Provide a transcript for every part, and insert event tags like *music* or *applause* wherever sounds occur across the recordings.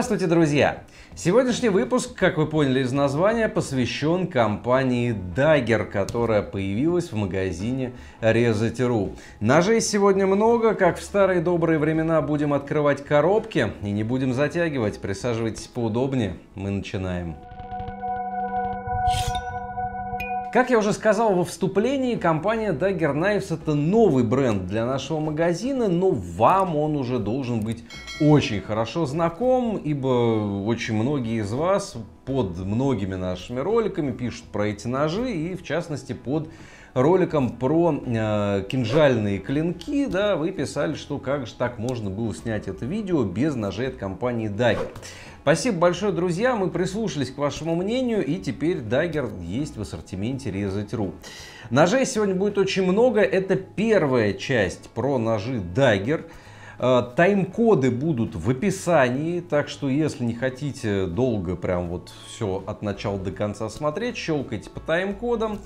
Здравствуйте, друзья! Сегодняшний выпуск, как вы поняли из названия, посвящен компании Dagger, которая появилась в магазине Резать.ру. Ножей сегодня много, как в старые добрые времена будем открывать коробки и не будем затягивать. Присаживайтесь поудобнее, мы начинаем. Как я уже сказал во вступлении, компания Dagger Knives это новый бренд для нашего магазина, но вам он уже должен быть очень хорошо знаком, ибо очень многие из вас под многими нашими роликами пишут про эти ножи и в частности под роликом про э, кинжальные клинки, да, вы писали, что как же так можно было снять это видео без ножей от компании Dagger. Спасибо большое, друзья. Мы прислушались к вашему мнению. И теперь Дагер есть в ассортименте резать.ру. Ножей сегодня будет очень много. Это первая часть про ножи Дагер. Э, тайм-коды будут в описании, так что если не хотите долго прям вот все от начала до конца смотреть, щелкайте по тайм-кодам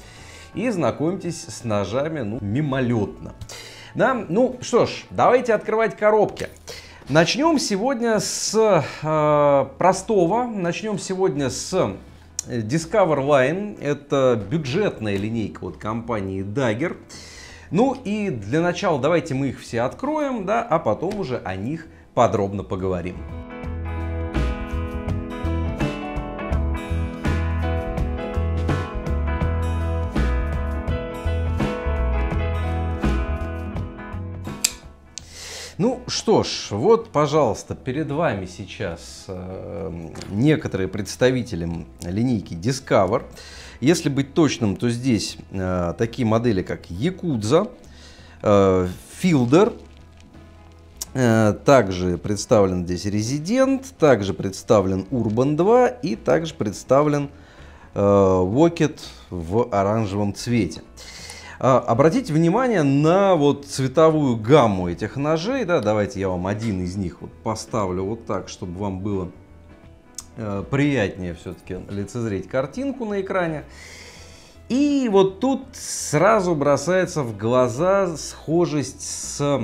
и знакомьтесь с ножами ну, мимолетно. Да? Ну что ж, давайте открывать коробки. Начнем сегодня с э, простого, начнем сегодня с э, Discover Line, это бюджетная линейка от компании Dagger. Ну и для начала давайте мы их все откроем, да, а потом уже о них подробно поговорим. что ж, вот, пожалуйста, перед вами сейчас э, некоторые представители линейки Discover. Если быть точным, то здесь э, такие модели, как Якудза, э, Филдер, также представлен здесь Резидент, также представлен Урбан 2 и также представлен Вокет в оранжевом цвете. А, обратите внимание на вот цветовую гамму этих ножей. Да? Давайте я вам один из них вот поставлю вот так, чтобы вам было э, приятнее все-таки лицезреть картинку на экране. И вот тут сразу бросается в глаза схожесть с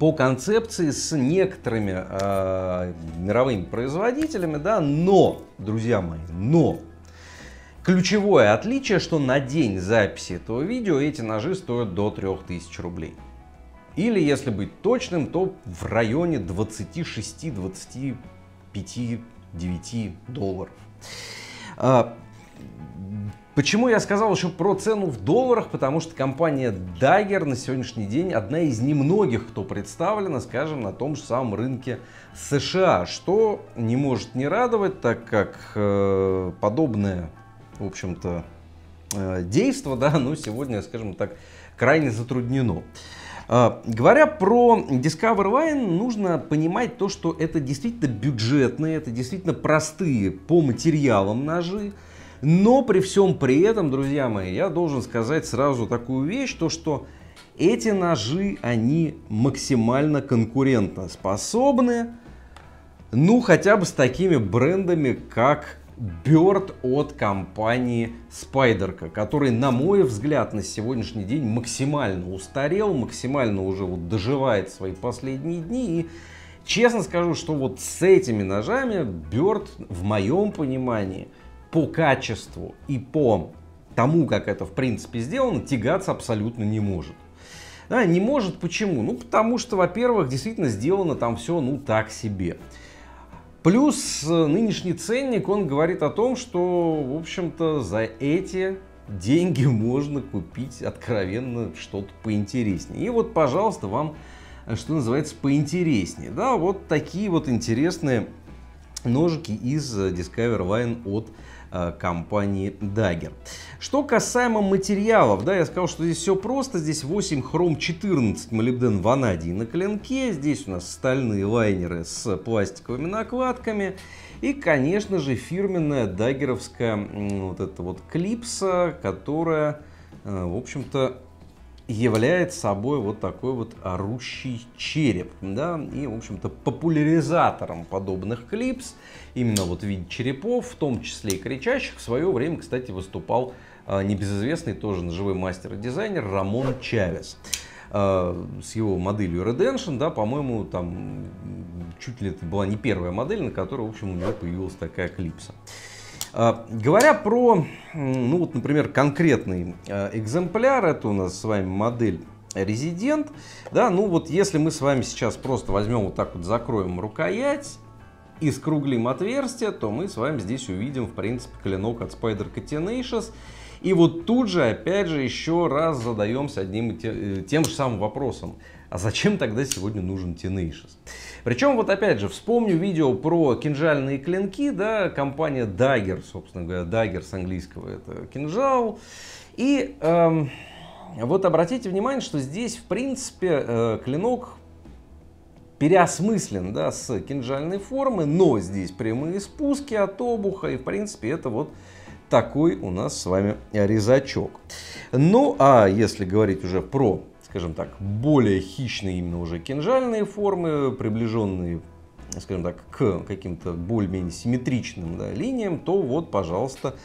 по концепции с некоторыми э, мировыми производителями, да, но, друзья мои, но Ключевое отличие, что на день записи этого видео эти ножи стоят до 3000 рублей. Или, если быть точным, то в районе 26-25-9 долларов. А, почему я сказал еще про цену в долларах? Потому что компания Dagger на сегодняшний день одна из немногих, кто представлена, скажем, на том же самом рынке США, что не может не радовать, так как э, подобная в общем-то, э, действо, да, но ну, сегодня, скажем так, крайне затруднено. А, говоря про Discover Wine, нужно понимать то, что это действительно бюджетные, это действительно простые по материалам ножи, но при всем при этом, друзья мои, я должен сказать сразу такую вещь, то что эти ножи, они максимально конкурентоспособны, ну хотя бы с такими брендами, как Bird от компании Spyderco, который, на мой взгляд, на сегодняшний день максимально устарел, максимально уже вот доживает свои последние дни. И честно скажу, что вот с этими ножами Bird, в моем понимании, по качеству и по тому, как это в принципе сделано, тягаться абсолютно не может. Да, не может почему? Ну, потому что, во-первых, действительно сделано там все, ну, так себе. Плюс э, нынешний ценник, он говорит о том, что, в общем-то, за эти деньги *laughs* можно купить откровенно что-то поинтереснее. И вот, пожалуйста, вам, э, что называется, поинтереснее. Да, вот такие вот интересные ножики из э, Discover Wine от Э, компании Dagger. Что касаемо материалов, да, я сказал, что здесь все просто. Здесь 8 хром 14 молибден ванадий на клинке. Здесь у нас стальные лайнеры с пластиковыми накладками. И, конечно же, фирменная дагеровская вот эта вот клипса, которая, э, в общем-то, является собой вот такой вот орущий череп, да, и, в общем-то, популяризатором подобных клипс, именно вот в виде черепов, в том числе и кричащих, в свое время, кстати, выступал а, небезызвестный тоже ножевой мастер и дизайнер Рамон Чавес а, с его моделью Redemption, да, по-моему, там чуть ли это была не первая модель, на которой, в общем, у него появилась такая клипса. А, говоря про, ну вот, например, конкретный а, экземпляр, это у нас с вами модель Резидент, да, ну вот если мы с вами сейчас просто возьмем вот так вот, закроем рукоять и скруглим отверстие, то мы с вами здесь увидим, в принципе, клинок от Spider Catenacious. И вот тут же, опять же, еще раз задаемся одним и тем, э, тем же самым вопросом. А зачем тогда сегодня нужен Тинейшес? Причем вот опять же, вспомню видео про кинжальные клинки, да, компания Dagger, собственно говоря, Dagger с английского это кинжал. И эм, вот обратите внимание, что здесь, в принципе, э, клинок переосмыслен да, с кинжальной формы, но здесь прямые спуски от обуха, и в принципе это вот такой у нас с вами резачок. Ну а если говорить уже про скажем так, более хищные именно уже кинжальные формы, приближенные скажем так, к каким-то более-менее симметричным да, линиям, то вот, пожалуйста,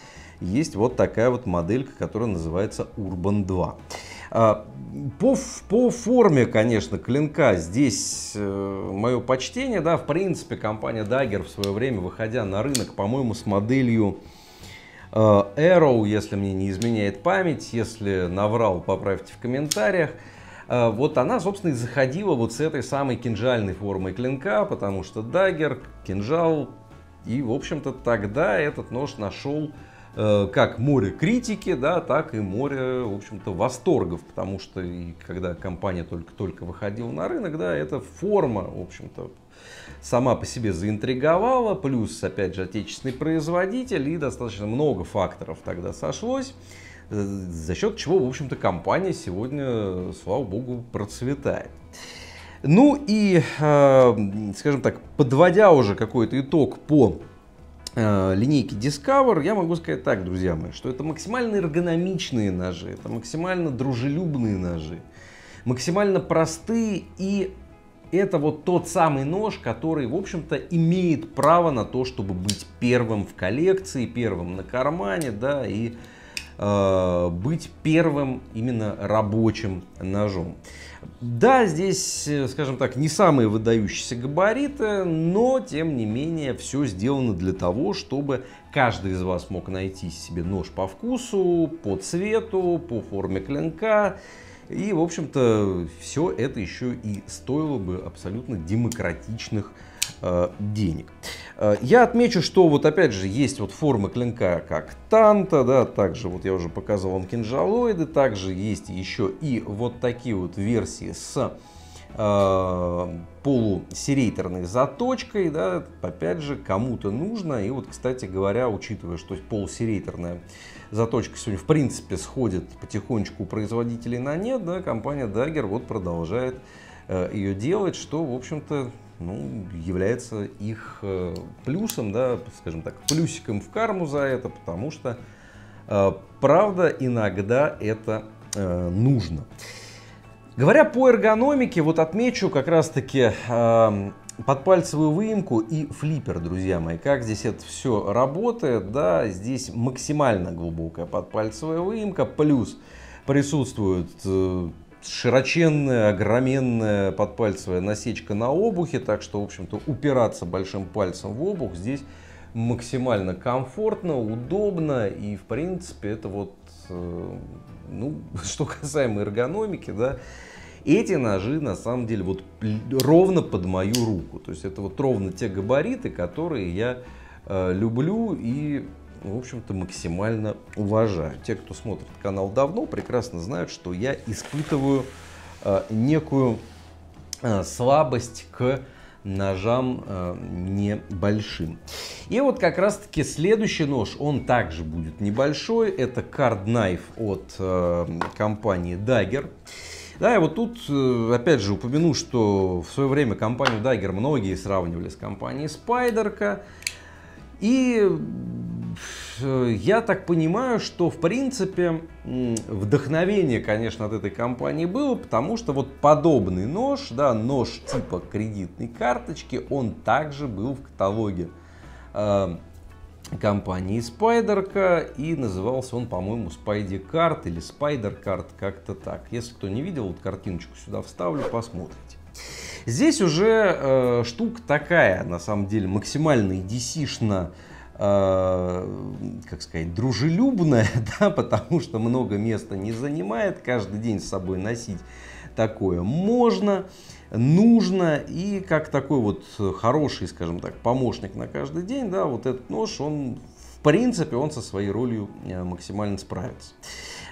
есть вот такая вот моделька, которая называется Urban 2. А, по, по форме, конечно, клинка здесь э, мое почтение. Да, в принципе, компания Dagger в свое время, выходя на рынок, по-моему, с моделью э, Arrow, если мне не изменяет память, если наврал, поправьте в комментариях, э, Э, вот она, собственно, и заходила вот с этой самой кинжальной формой клинка, потому что дагер, кинжал, и, в общем-то, тогда этот нож нашел э, как море критики, да, так и море, в общем-то, восторгов, потому что и когда компания только-только выходила на рынок, да, эта форма, в общем-то, сама по себе заинтриговала, плюс, опять же, отечественный производитель и достаточно много факторов тогда сошлось за счет чего, в общем-то, компания сегодня, слава богу, процветает. Ну и, э, скажем так, подводя уже какой-то итог по э, линейки Discover, я могу сказать так, друзья мои, что это максимально эргономичные ножи, это максимально дружелюбные ножи, максимально простые и это вот тот самый нож, который, в общем-то, имеет право на то, чтобы быть первым в коллекции, первым на кармане, да, и Э, быть первым именно рабочим ножом. Да, здесь, э, скажем так, не самые выдающиеся габариты, но тем не менее все сделано для того, чтобы каждый из вас мог найти себе нож по вкусу, по цвету, по форме клинка. И, в общем-то, все это еще и стоило бы абсолютно демократичных э, денег. Э, я отмечу, что вот опять же есть вот формы клинка как танта, да, также вот я уже показывал вам кинжалоиды, также есть еще и вот такие вот версии с э, полусерейтерной заточкой, да, опять же, кому-то нужно. И вот, кстати говоря, учитывая, что полусерейтерная заточка сегодня, в принципе, сходит потихонечку у производителей на нет, да, компания Dagger вот продолжает э, ее делать, что, в общем-то, ну, является их э, плюсом, да, скажем так, плюсиком в карму за это, потому что, э, правда, иногда это э, нужно. Говоря по эргономике, вот отмечу как раз-таки подпальцевую выемку и флиппер, друзья мои. Как здесь это все работает, да, здесь максимально глубокая подпальцевая выемка, плюс присутствуют широченная, огроменная подпальцевая насечка на обухе, так что, в общем-то, упираться большим пальцем в обух здесь максимально комфортно, удобно и, в принципе, это вот, э, ну, *laughs* что касаемо эргономики, да, эти ножи на самом деле вот ровно под мою руку, то есть это вот ровно те габариты, которые я э, люблю и в общем-то, максимально уважаю. Те, кто смотрит канал давно, прекрасно знают, что я испытываю э, некую э, слабость к ножам э, небольшим. И вот как раз-таки следующий нож, он также будет небольшой. Это Card Knife от э, компании Dagger. Да, и вот тут, э, опять же, упомяну, что в свое время компанию Dagger многие сравнивали с компанией Spyderco. И э, я так понимаю, что в принципе вдохновение, конечно, от этой компании было, потому что вот подобный нож, да, нож типа кредитной карточки, он также был в каталоге э, компании Spyderco и назывался он, по-моему, Spidey Card или Spider Card, как-то так. Если кто не видел, вот картиночку сюда вставлю, посмотрим. Здесь уже э, штука такая, на самом деле, максимально DC-шно э, как сказать, дружелюбная, *laughs* да, потому что много места не занимает, каждый день с собой носить такое можно, нужно, и как такой вот хороший, скажем так, помощник на каждый день, да, вот этот нож, он в принципе, он со своей ролью э, максимально справится.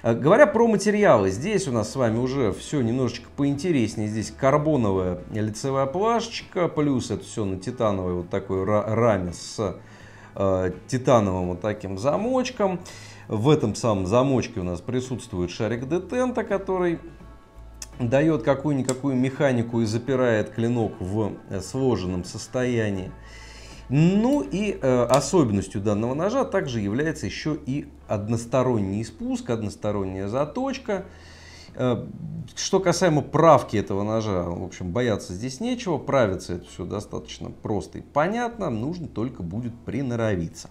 Э, говоря про материалы, здесь у нас с вами уже все немножечко поинтереснее. Здесь карбоновая лицевая плашечка, плюс это все на титановой вот такой раме с э, титановым вот таким замочком. В этом самом замочке у нас присутствует шарик детента, который дает какую-никакую механику и запирает клинок в э, сложенном состоянии. Ну и э, особенностью данного ножа также является еще и односторонний спуск, односторонняя заточка. Э, что касаемо правки этого ножа, в общем, бояться здесь нечего. Правится это все достаточно просто и понятно. Нужно только будет приноровиться.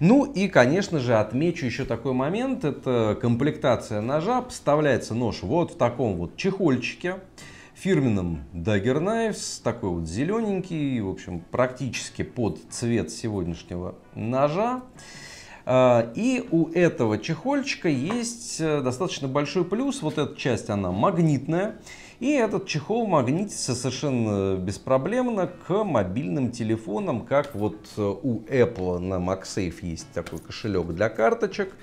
Ну и, конечно же, отмечу еще такой момент. Это комплектация ножа. Поставляется нож вот в таком вот чехольчике фирменным Dagger Knives, такой вот зелененький, в общем, практически под цвет сегодняшнего ножа. А, и у этого чехольчика есть э, достаточно большой плюс. Вот эта часть, она магнитная. И этот чехол магнитится совершенно беспроблемно к мобильным телефонам, как вот э, у Apple на MagSafe есть такой кошелек для карточек.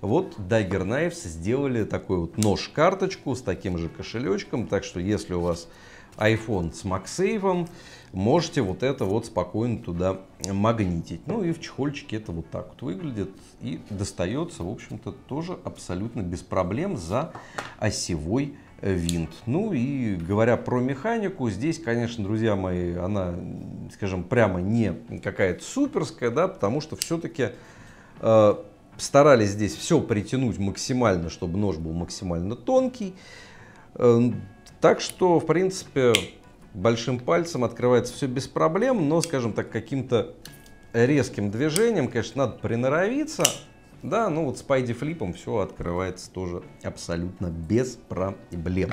Вот Dagger Knives сделали такой вот нож-карточку с таким же кошелечком, так что если у вас iPhone с MagSafe, можете вот это вот спокойно туда магнитить. Ну и в чехольчике это вот так вот выглядит и достается, в общем-то, тоже абсолютно без проблем за осевой винт. Ну и говоря про механику, здесь, конечно, друзья мои, она, скажем, прямо не какая-то суперская, да, потому что все-таки э, Старались здесь все притянуть максимально, чтобы нож был максимально тонкий. Э, так что, в принципе, большим пальцем открывается все без проблем, но, скажем так, каким-то резким движением, конечно, надо приноровиться. Да, ну вот с Пайди Флипом все открывается тоже абсолютно без проблем.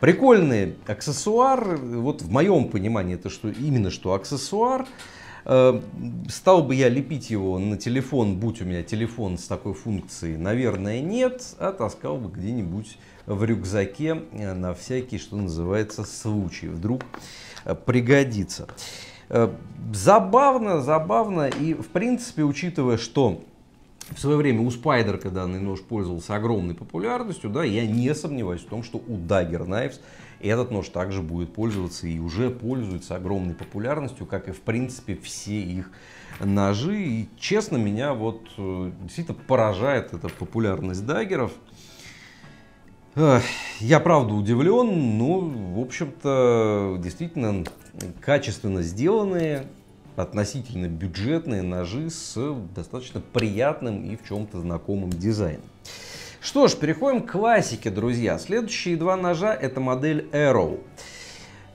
Прикольный аксессуар, вот в моем понимании это что именно что аксессуар. Э, стал бы я лепить его на телефон, будь у меня телефон с такой функцией? Наверное, нет, а таскал бы где-нибудь в рюкзаке э, на всякий, что называется, случай. Вдруг э, пригодится. Забавно, забавно и, в принципе, учитывая, что в свое время у Спайдерка данный нож пользовался огромной популярностью, да, я не сомневаюсь в том, что у Dagger Knives этот нож также будет пользоваться и уже пользуется огромной популярностью, как и в принципе все их ножи. И честно, меня вот э, действительно поражает эта популярность даггеров. Я правда удивлен, но, в общем-то, действительно качественно сделанные, относительно бюджетные ножи с достаточно приятным и в чем-то знакомым дизайном. Что ж, переходим к классике, друзья. Следующие два ножа это модель Arrow.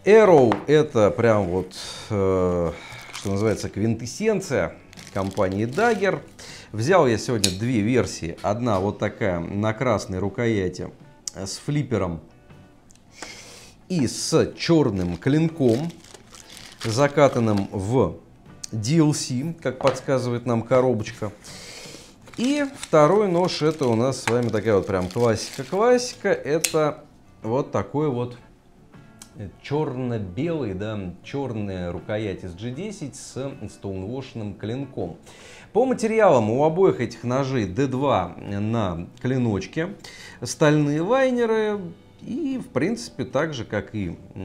Arrow это прям вот, э, что называется, квинтэссенция компании Dagger. Взял я сегодня две версии. Одна вот такая на красной рукояти с флипером и с черным клинком, закатанным в DLC, как подсказывает нам коробочка. И второй нож, это у нас с вами такая вот прям классика-классика. Это вот такой вот э, черно-белый, да, черная рукоять из G10 с стоунвошенным клинком. По материалам у обоих этих ножей D2 на клиночке, стальные лайнеры, и, в принципе, так же, как и *laughs*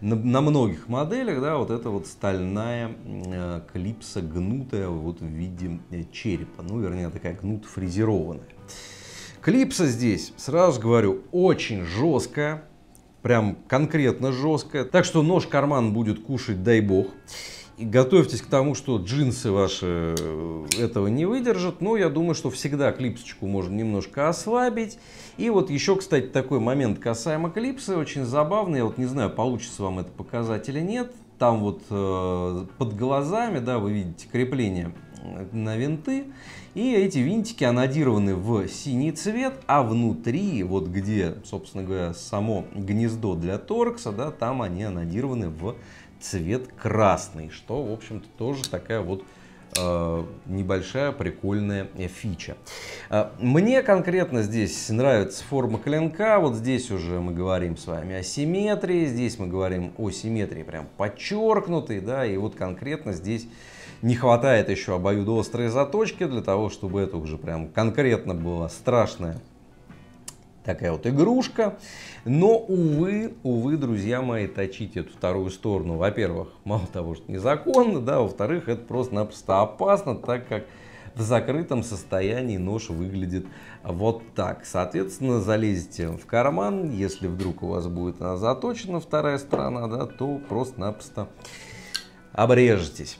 на, на многих моделях, да, вот эта вот стальная э, клипса гнутая вот в виде э, черепа. Ну, вернее, такая гнут фрезерованная. Клипса здесь, сразу говорю, очень жесткая. Прям конкретно жесткая. Так что нож-карман будет кушать, дай бог готовьтесь к тому, что джинсы ваши э, этого не выдержат, но я думаю, что всегда клипсочку можно немножко ослабить. И вот еще, кстати, такой момент касаемо клипсы, очень забавный, я вот не знаю, получится вам это показать или нет. Там вот э, под глазами, да, вы видите крепление э, на винты, и эти винтики анодированы в синий цвет, а внутри, вот где, собственно говоря, само гнездо для торкса, да, там они анодированы в цвет красный, что, в общем-то, тоже такая вот э, небольшая прикольная э, фича. Э, мне конкретно здесь нравится форма клинка. Вот здесь уже мы говорим с вами о симметрии. Здесь мы говорим о симметрии прям подчеркнутой. Да, и вот конкретно здесь не хватает еще обоюдоострой заточки для того, чтобы это уже прям конкретно была страшная такая вот игрушка. Но, увы, увы, друзья мои, точить эту вторую сторону, во-первых, мало того, что незаконно, да, во-вторых, это просто-напросто опасно, так как в закрытом состоянии нож выглядит вот так. Соответственно, залезете в карман, если вдруг у вас будет она заточена, вторая сторона, да, то просто-напросто обрежетесь.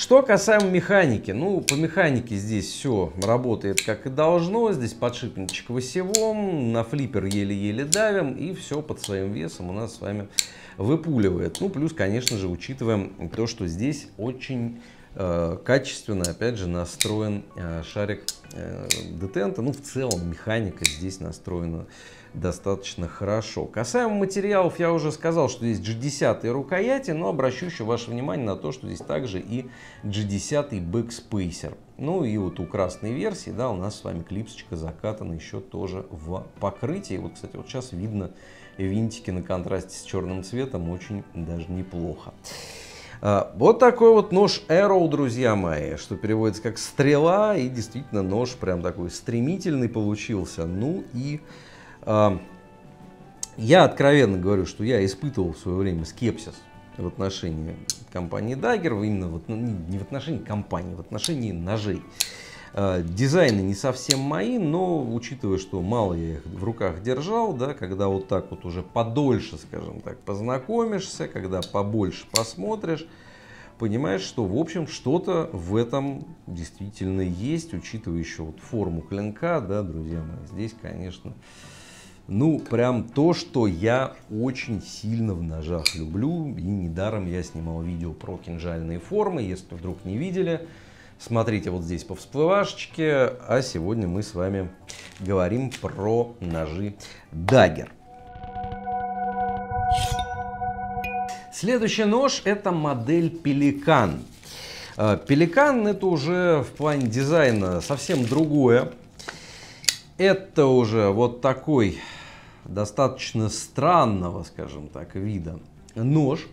Что касаемо механики, ну по механике здесь все работает как и должно, здесь подшипничек восевом, на флиппер еле-еле давим и все под своим весом у нас с вами выпуливает. Ну плюс, конечно же, учитываем то, что здесь очень Э, качественно, опять же, настроен э, шарик э, детента. Ну, в целом, механика здесь настроена достаточно хорошо. Касаемо материалов, я уже сказал, что здесь G10 рукояти, но обращу еще ваше внимание на то, что здесь также и G10 Backspacer. Ну и вот у красной версии, да, у нас с вами клипсочка закатана еще тоже в покрытии. Вот, кстати, вот сейчас видно винтики на контрасте с черным цветом очень даже неплохо. А, вот такой вот нож Arrow, друзья мои, что переводится как стрела, и действительно нож прям такой стремительный получился. Ну и а, я откровенно говорю, что я испытывал в свое время скепсис в отношении компании Dagger, именно вот, ну, не в отношении компании, в отношении ножей. Э, дизайны не совсем мои, но учитывая, что мало я их в руках держал, да, когда вот так вот уже подольше, скажем так, познакомишься, когда побольше посмотришь, понимаешь, что, в общем, что-то в этом действительно есть, учитывая еще вот форму клинка, да, друзья мои, здесь, конечно, ну, прям то, что я очень сильно в ножах люблю, и недаром я снимал видео про кинжальные формы, если вдруг не видели, Смотрите вот здесь по всплывашечке, а сегодня мы с вами говорим про ножи Dagger. Следующий нож это модель Пеликан. Пеликан э, это уже в плане дизайна совсем другое. Это уже вот такой достаточно странного, скажем так, вида нож.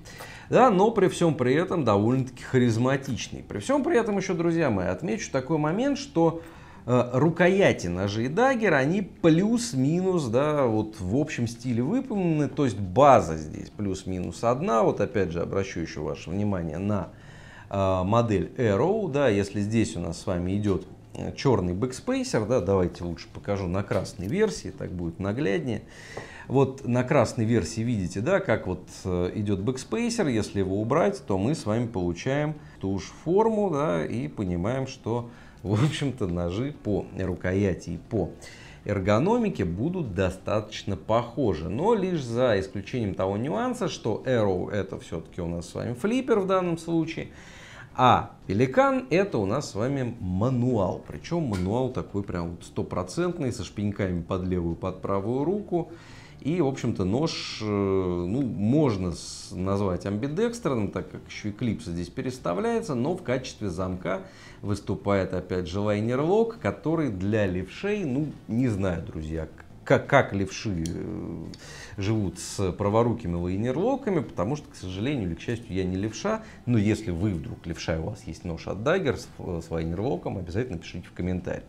Да, но при всем при этом довольно-таки харизматичный. При всем при этом еще, друзья мои, отмечу такой момент, что э, рукояти ножей дагер, они плюс-минус, да, вот в общем стиле выполнены, то есть база здесь плюс-минус одна. Вот опять же обращу еще ваше внимание на э, модель Arrow, да, если здесь у нас с вами идет э, черный бэкспейсер, да, давайте лучше покажу на красной версии, так будет нагляднее. Вот на красной версии видите, да, как вот э, идет бэкспейсер, если его убрать, то мы с вами получаем ту же форму, да, и понимаем, что, в общем-то, ножи по рукояти и по эргономике будут достаточно похожи, но лишь за исключением того нюанса, что Arrow это все-таки у нас с вами флиппер в данном случае, а пеликан это у нас с вами мануал. Причем мануал такой прям стопроцентный, со шпиньками под левую, под правую руку. И, в общем-то, нож э, ну, можно назвать амбидекстерным, так как еще и клипса здесь переставляется, но в качестве замка выступает опять же лайнерлок, который для левшей, ну, не знаю, друзья, как, как левши э, живут с праворукими лайнерлоками, потому что, к сожалению или к счастью, я не левша, но если вы вдруг левша, и у вас есть нож от даггер с, э, с лайнерлоком, обязательно пишите в комментариях.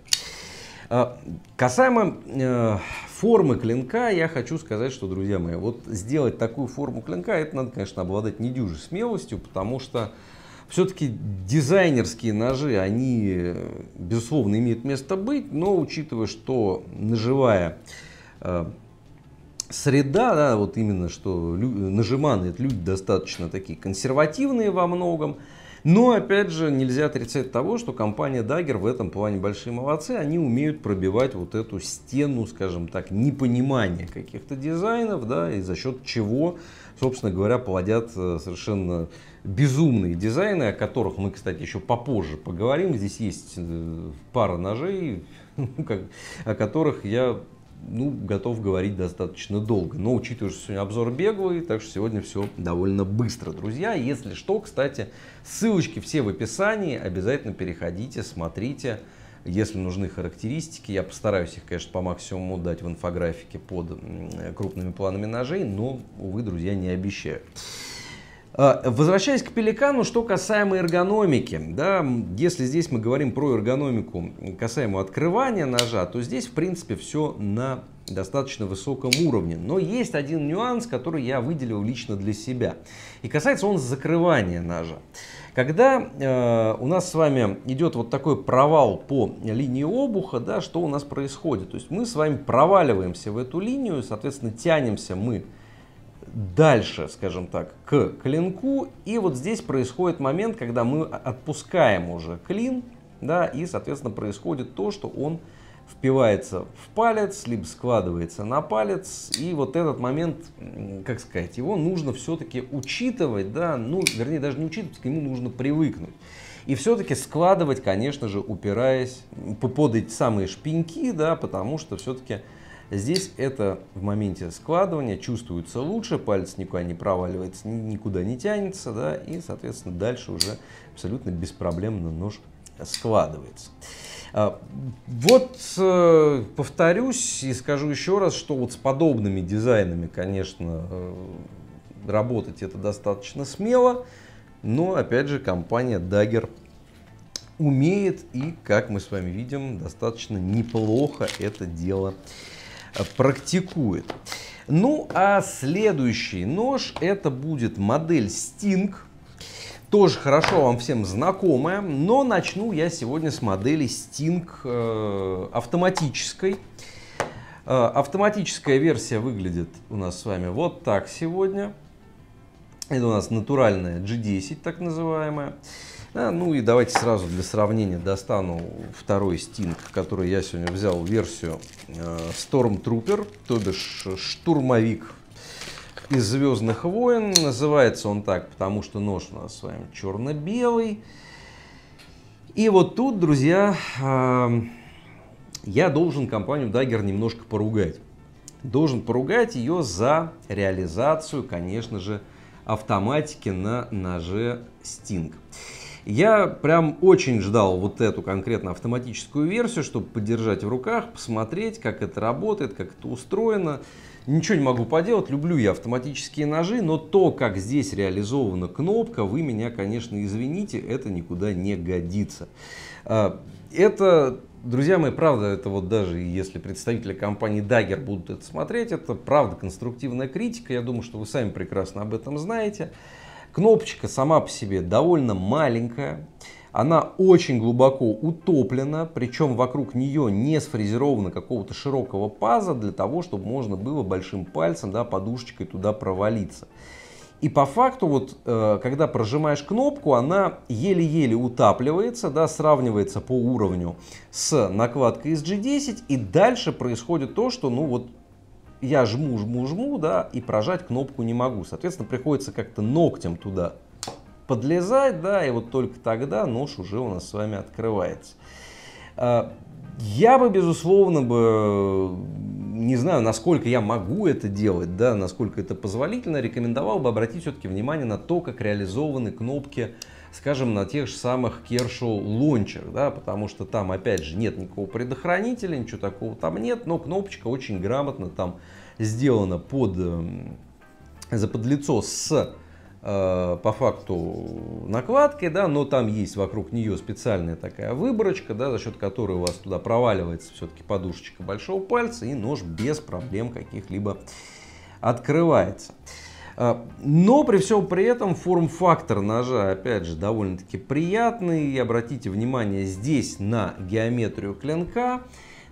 А, касаемо э, формы клинка, я хочу сказать, что, друзья мои, вот сделать такую форму клинка, это надо, конечно, обладать недюжей смелостью, потому что все-таки дизайнерские ножи, они, э, безусловно, имеют место быть, но учитывая, что ножевая э, среда, да, вот именно что нажиманы, это люди достаточно такие консервативные во многом, но, опять же, нельзя отрицать того, что компания Dagger в этом плане большие молодцы. Они умеют пробивать вот эту стену, скажем так, непонимания каких-то дизайнов, да, и за счет чего, собственно говоря, плодят э, совершенно безумные дизайны, о которых мы, кстати, еще попозже поговорим. Здесь есть э, пара ножей, *laughs* ну, о которых я ну, готов говорить достаточно долго. Но учитывая, что сегодня обзор беглый, так что сегодня все довольно быстро, друзья. Если что, кстати, ссылочки все в описании. Обязательно переходите, смотрите. Если нужны характеристики, я постараюсь их, конечно, по максимуму дать в инфографике под крупными планами ножей, но, увы, друзья, не обещаю. А, возвращаясь к пеликану, что касаемо эргономики, да, если здесь мы говорим про эргономику касаемо открывания ножа, то здесь в принципе все на достаточно высоком уровне. Но есть один нюанс, который я выделил лично для себя. И касается он закрывания ножа. Когда э, у нас с вами идет вот такой провал по линии обуха, да, что у нас происходит? То есть мы с вами проваливаемся в эту линию, соответственно тянемся мы дальше, скажем так, к клинку. И вот здесь происходит момент, когда мы отпускаем уже клин, да, и, соответственно, происходит то, что он впивается в палец, либо складывается на палец. И вот этот момент, как сказать, его нужно все-таки учитывать, да, ну, вернее, даже не учитывать, к нему нужно привыкнуть. И все-таки складывать, конечно же, упираясь под эти самые шпеньки, да, потому что все-таки Здесь это в моменте складывания чувствуется лучше, палец никуда не проваливается, никуда не тянется, да, и, соответственно, дальше уже абсолютно беспроблемно нож складывается. А, вот э, повторюсь и скажу еще раз, что вот с подобными дизайнами, конечно, э, работать это достаточно смело, но опять же компания Dagger умеет и, как мы с вами видим, достаточно неплохо это дело делает Э, практикует. Ну а следующий нож это будет модель Sting. Тоже хорошо вам всем знакомая, но начну я сегодня с модели Sting э, автоматической. Э, автоматическая версия выглядит у нас с вами вот так сегодня. Это у нас натуральная G10, так называемая. А, ну и давайте сразу для сравнения достану второй стинг, который я сегодня взял версию э, Stormtrooper, то бишь штурмовик из «Звездных войн». Называется он так, потому что нож у нас с вами черно-белый. И вот тут, друзья, э, я должен компанию Dagger немножко поругать. Должен поругать ее за реализацию, конечно же, автоматики на ноже Sting. Я прям очень ждал вот эту конкретно автоматическую версию, чтобы подержать в руках, посмотреть, как это работает, как это устроено. Ничего не могу поделать, люблю я автоматические ножи, но то, как здесь реализована кнопка, вы меня, конечно, извините, это никуда не годится. А, это, друзья мои, правда, это вот даже если представители компании Dagger будут это смотреть, это правда конструктивная критика, я думаю, что вы сами прекрасно об этом знаете. Кнопочка сама по себе довольно маленькая. Она очень глубоко утоплена, причем вокруг нее не сфрезеровано какого-то широкого паза для того, чтобы можно было большим пальцем, да, подушечкой туда провалиться. И по факту, вот, э, когда прожимаешь кнопку, она еле-еле утапливается, да, сравнивается по уровню с накладкой из g 10 и дальше происходит то, что ну, вот, я жму, жму, жму, да, и прожать кнопку не могу. Соответственно, приходится как-то ногтем туда подлезать, да, и вот только тогда нож уже у нас с вами открывается. А, я бы, безусловно, бы, не знаю, насколько я могу это делать, да, насколько это позволительно, рекомендовал бы обратить все-таки внимание на то, как реализованы кнопки скажем, на тех же самых Kershaw лончах, да, потому что там, опять же, нет никакого предохранителя, ничего такого там нет, но кнопочка очень грамотно там сделана под, эм, под лицо с э, по факту накладкой, да, но там есть вокруг нее специальная такая выборочка, да, за счет которой у вас туда проваливается все-таки подушечка большого пальца и нож без проблем каких-либо открывается. А, но при всем при этом форм-фактор ножа, опять же, довольно-таки приятный. И обратите внимание здесь на геометрию клинка.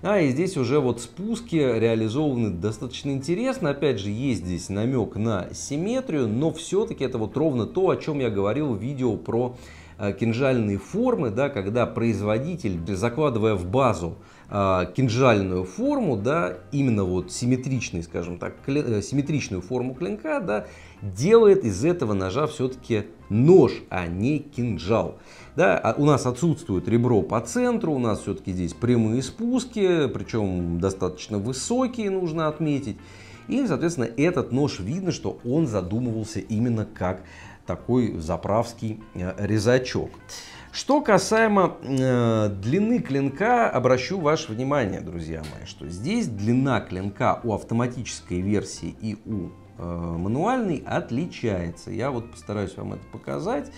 А, и здесь уже вот спуски реализованы достаточно интересно. Опять же, есть здесь намек на симметрию, но все-таки это вот ровно то, о чем я говорил в видео про а, кинжальные формы, да, когда производитель, закладывая в базу а, кинжальную форму, да, именно вот симметричный, скажем так, э, симметричную форму клинка, да, делает из этого ножа все-таки нож, а не кинжал. Да, а у нас отсутствует ребро по центру, у нас все-таки здесь прямые спуски, причем достаточно высокие, нужно отметить. И, соответственно, этот нож видно, что он задумывался именно как такой заправский э, резачок. Что касаемо э, длины клинка, обращу ваше внимание, друзья мои, что здесь длина клинка у автоматической версии и у э, мануальной отличается. Я вот постараюсь вам это показать.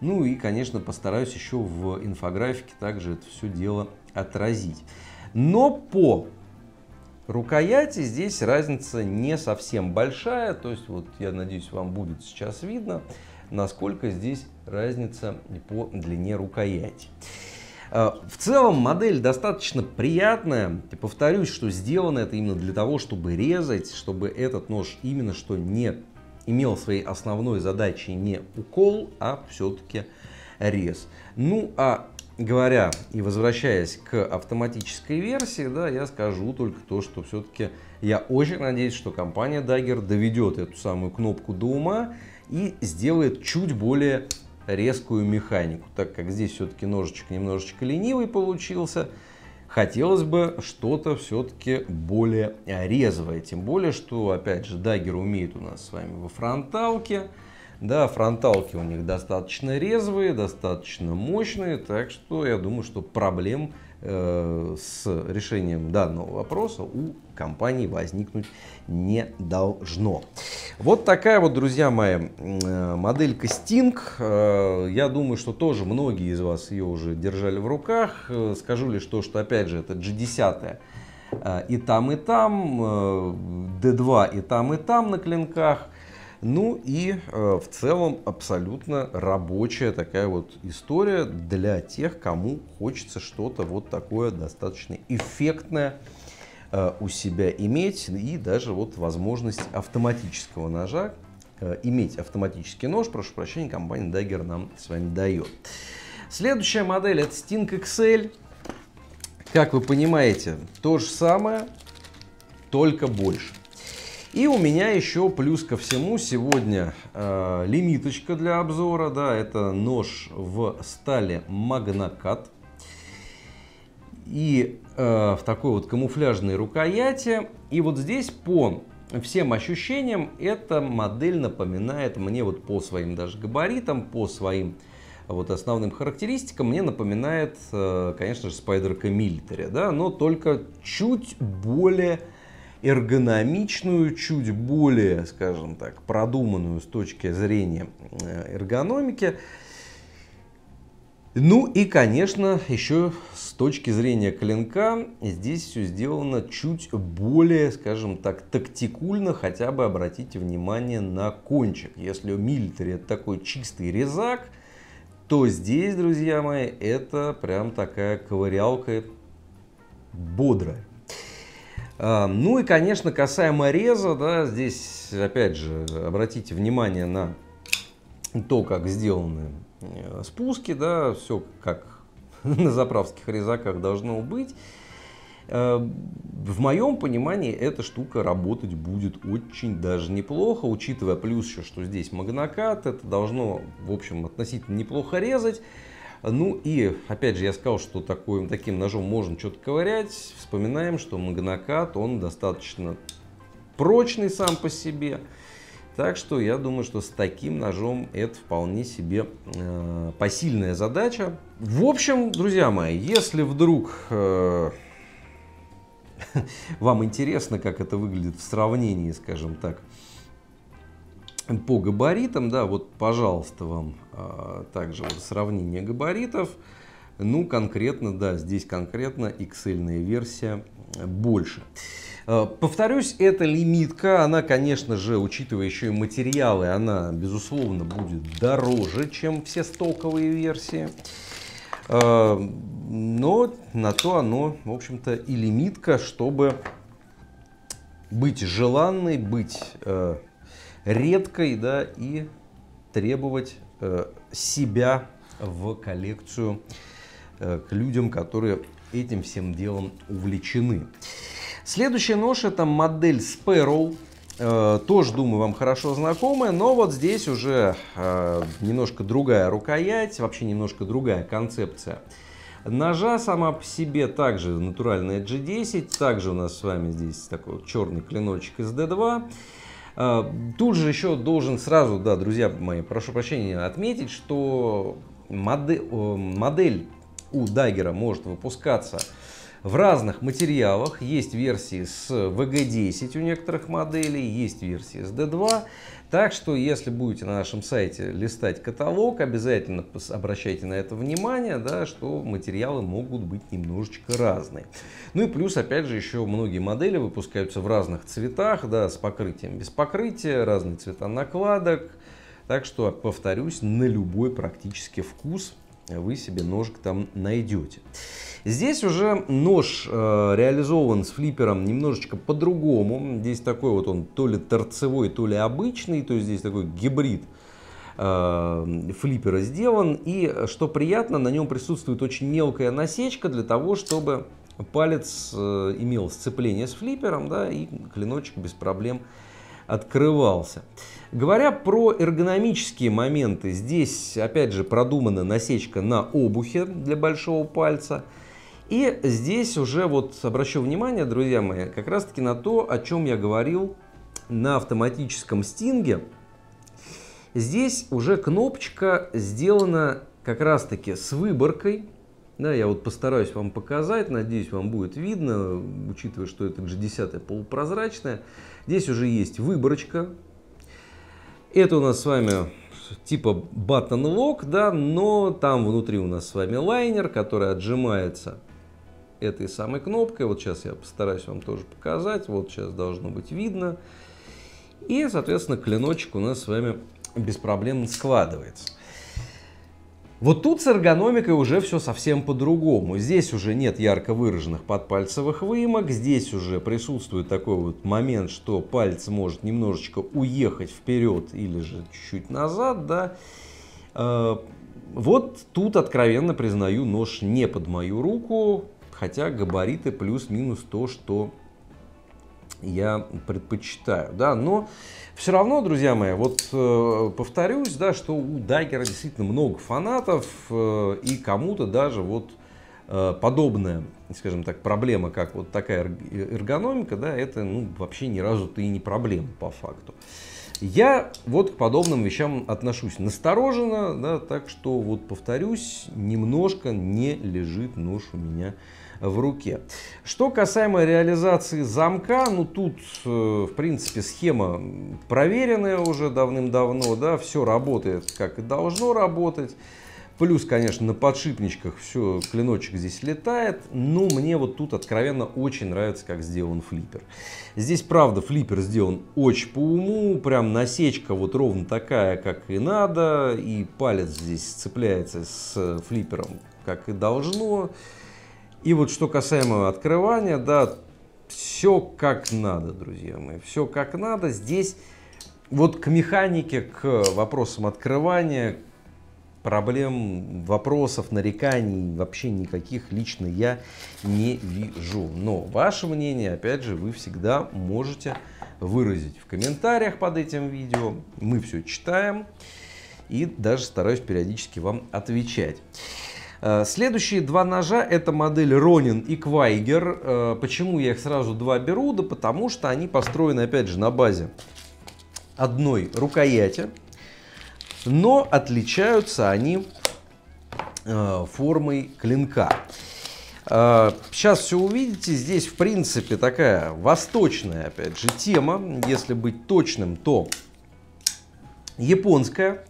Ну и, конечно, постараюсь еще в инфографике также это все дело отразить. Но по Рукояти здесь разница не совсем большая, то есть вот я надеюсь вам будет сейчас видно, насколько здесь разница по длине рукояти. А, в целом модель достаточно приятная. И повторюсь, что сделано это именно для того, чтобы резать, чтобы этот нож именно что не имел своей основной задачей не укол, а все-таки рез. Ну а говоря и возвращаясь к автоматической версии, да, я скажу только то, что все-таки я очень надеюсь, что компания Dagger доведет эту самую кнопку до ума и сделает чуть более резкую механику, так как здесь все-таки ножичек немножечко ленивый получился. Хотелось бы что-то все-таки более резвое, тем более, что, опять же, Dagger умеет у нас с вами во фронталке, да, фронталки у них достаточно резвые, достаточно мощные, так что я думаю, что проблем э, с решением данного вопроса у компании возникнуть не должно. Вот такая вот, друзья мои, моделька Sting. Э, я думаю, что тоже многие из вас ее уже держали в руках. Э, скажу лишь то, что опять же это G10 э, и там, и там, D2 и там, и там на клинках. Ну и э, в целом абсолютно рабочая такая вот история для тех, кому хочется что-то вот такое достаточно эффектное э, у себя иметь и даже вот возможность автоматического ножа, э, иметь автоматический нож, прошу прощения, компания Dagger нам с вами дает. Следующая модель это Sting XL. Как вы понимаете, то же самое, только больше. И у меня еще плюс ко всему сегодня э, лимиточка для обзора. Да, это нож в стали Магнакат. И э, в такой вот камуфляжной рукояти. И вот здесь по всем ощущениям эта модель напоминает мне вот по своим даже габаритам, по своим вот основным характеристикам, мне напоминает, э, конечно же, Spider Military, да, но только чуть более эргономичную, чуть более, скажем так, продуманную с точки зрения э, эргономики. Ну и, конечно, еще с точки зрения клинка здесь все сделано чуть более, скажем так, тактикульно. Хотя бы обратите внимание на кончик. Если у милитари это такой чистый резак, то здесь, друзья мои, это прям такая ковырялка бодрая. Эм, ну и, конечно, касаемо реза, да, здесь, опять же, обратите внимание на то, как сделаны э, спуски, да, все как *laughs* на заправских резаках должно быть. Э, в моем понимании эта штука работать будет очень даже неплохо, учитывая плюс еще, что здесь магнокат, это должно, в общем, относительно неплохо резать. Ну и, опять же, я сказал, что такой, таким ножом можно что-то ковырять. Вспоминаем, что магнокат, он достаточно прочный сам по себе. Так что я думаю, что с таким ножом это вполне себе э, посильная задача. В общем, друзья мои, если вдруг... Э, *laughs* вам интересно, как это выглядит в сравнении, скажем так, по габаритам, да, вот, пожалуйста, вам а, также вот сравнение габаритов. Ну, конкретно, да, здесь конкретно XL версия больше. А, повторюсь, эта лимитка, она, конечно же, учитывая еще и материалы, она, безусловно, будет дороже, чем все стоковые версии. А, но на то оно, в общем-то, и лимитка, чтобы быть желанной, быть э, редкой, да, и требовать э, себя в коллекцию э, к людям, которые этим всем делом увлечены. Следующая нож это модель Sparrow. Э, тоже, думаю, вам хорошо знакомая, но вот здесь уже немножко другая рукоять, вообще немножко другая концепция. Ножа сама по себе также натуральная G10, также у нас с вами здесь такой черный клиночек из D2. А, тут же еще должен сразу, да, друзья мои, прошу прощения, отметить, что модель, модель у Даггера может выпускаться в разных материалах. Есть версии с VG10 у некоторых моделей, есть версии с D2. Так что, если будете на нашем сайте листать каталог, обязательно обращайте на это внимание, да, что материалы могут быть немножечко разные. Ну и плюс, опять же, еще многие модели выпускаются в разных цветах, да, с покрытием, без покрытия, разные цвета накладок. Так что, повторюсь, на любой практически вкус вы себе ножик там найдете. Здесь уже нож э, реализован с флипером немножечко по-другому. Здесь такой вот он то ли торцевой, то ли обычный, то есть здесь такой гибрид э, флипера сделан. И что приятно, на нем присутствует очень мелкая насечка для того, чтобы палец э, имел сцепление с флипером, да, и клиночек без проблем э, открывался. Говоря про эргономические моменты, здесь опять же продумана насечка на обухе для большого пальца. И здесь уже вот обращу внимание, друзья мои, как раз таки на то, о чем я говорил на автоматическом стинге. Здесь уже кнопочка сделана как раз таки с выборкой. Да, я вот постараюсь вам показать, надеюсь, вам будет видно, учитывая, что это G10 полупрозрачная. Здесь уже есть выборочка. Это у нас с вами типа button lock, да, но там внутри у нас с вами лайнер, который отжимается этой самой кнопкой. Вот сейчас я постараюсь вам тоже показать. Вот сейчас должно быть видно. И, соответственно, клиночек у нас с вами без проблем складывается. Вот тут с эргономикой уже все совсем по-другому. Здесь уже нет ярко выраженных подпальцевых выемок, здесь уже присутствует такой вот момент, что палец может немножечко уехать вперед или же чуть-чуть назад, да. Э, вот тут, откровенно признаю, нож не под мою руку, хотя габариты плюс-минус то, что я предпочитаю, да, но все равно, друзья мои, вот э, повторюсь, да, что у Дайкера действительно много фанатов, э, и кому-то даже вот э, подобная, скажем так, проблема, как вот такая э, эргономика, да, это, ну, вообще ни разу-то и не проблема по факту. Я вот к подобным вещам отношусь настороженно, да, так что вот повторюсь, немножко не лежит нож у меня в руке. Что касаемо реализации замка, ну тут, э, в принципе, схема проверенная уже давным-давно, да, все работает, как и должно работать. Плюс, конечно, на подшипничках все, клиночек здесь летает. Но мне вот тут откровенно очень нравится, как сделан флиппер. Здесь, правда, флиппер сделан очень по уму. Прям насечка вот ровно такая, как и надо. И палец здесь цепляется с э, флиппером, как и должно. И вот что касаемо открывания, да, все как надо, друзья мои, все как надо. Здесь вот к механике, к вопросам открывания, проблем, вопросов, нареканий вообще никаких лично я не вижу. Но ваше мнение, опять же, вы всегда можете выразить в комментариях под этим видео. Мы все читаем и даже стараюсь периодически вам отвечать. Э, следующие два ножа это модель Ронин и Квайгер. Э, почему я их сразу два беру? Да потому что они построены опять же на базе одной рукояти, но отличаются они э, формой клинка. Сейчас все увидите. Здесь, в принципе, такая восточная, опять же, тема. Если быть точным, то японская.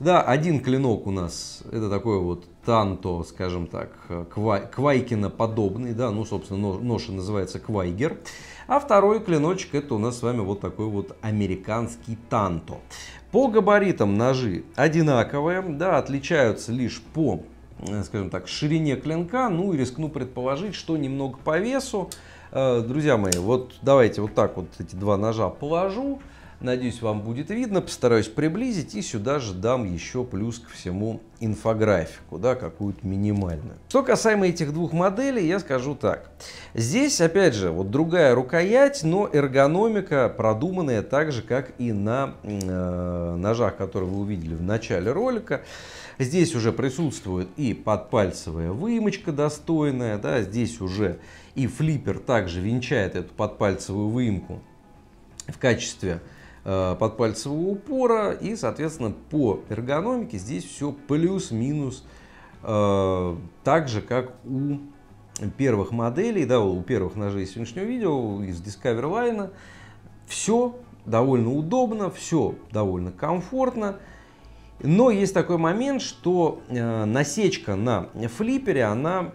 Да, один клинок у нас, это такой вот танто, скажем так, квайкина подобный, да, ну, собственно, ноша называется квайгер. А второй клиночек это у нас с вами вот такой вот американский танто. По габаритам ножи одинаковые, да, отличаются лишь по, э, скажем так, ширине клинка, ну и рискну предположить, что немного по весу. Э, друзья мои, вот давайте вот так вот эти два ножа положу. Надеюсь, вам будет видно. Постараюсь приблизить и сюда же дам еще плюс ко всему инфографику, да, какую-то минимальную. Что касаемо этих двух моделей, я скажу так. Здесь, опять же, вот другая рукоять, но эргономика продуманная так же, как и на э, ножах, которые вы увидели в начале ролика. Здесь уже присутствует и подпальцевая выемочка достойная, да, здесь уже и флиппер также венчает эту подпальцевую выемку в качестве Э, под пальцевого упора. И, соответственно, по эргономике здесь все плюс-минус э, так же, как у первых моделей, да, у первых ножей сегодняшнего видео из Discover Line. Все довольно удобно, все довольно комфортно. Но есть такой момент, что э, насечка на флипере, она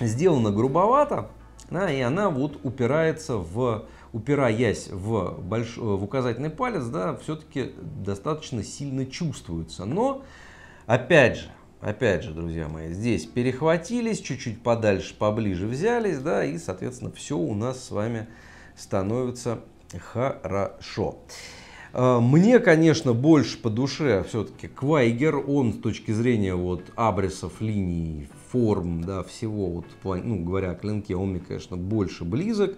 сделана грубовато, да, и она вот упирается в упираясь в, больш... в указательный палец, да, все-таки достаточно сильно чувствуется. Но, опять же, опять же, друзья мои, здесь перехватились, чуть-чуть подальше, поближе взялись, да, и, соответственно, все у нас с вами становится хорошо. А, мне, конечно, больше по душе все-таки Квайгер, он с точки зрения вот абрисов, линий, форм, да, всего, вот, ну, говоря о клинке, он мне, конечно, больше близок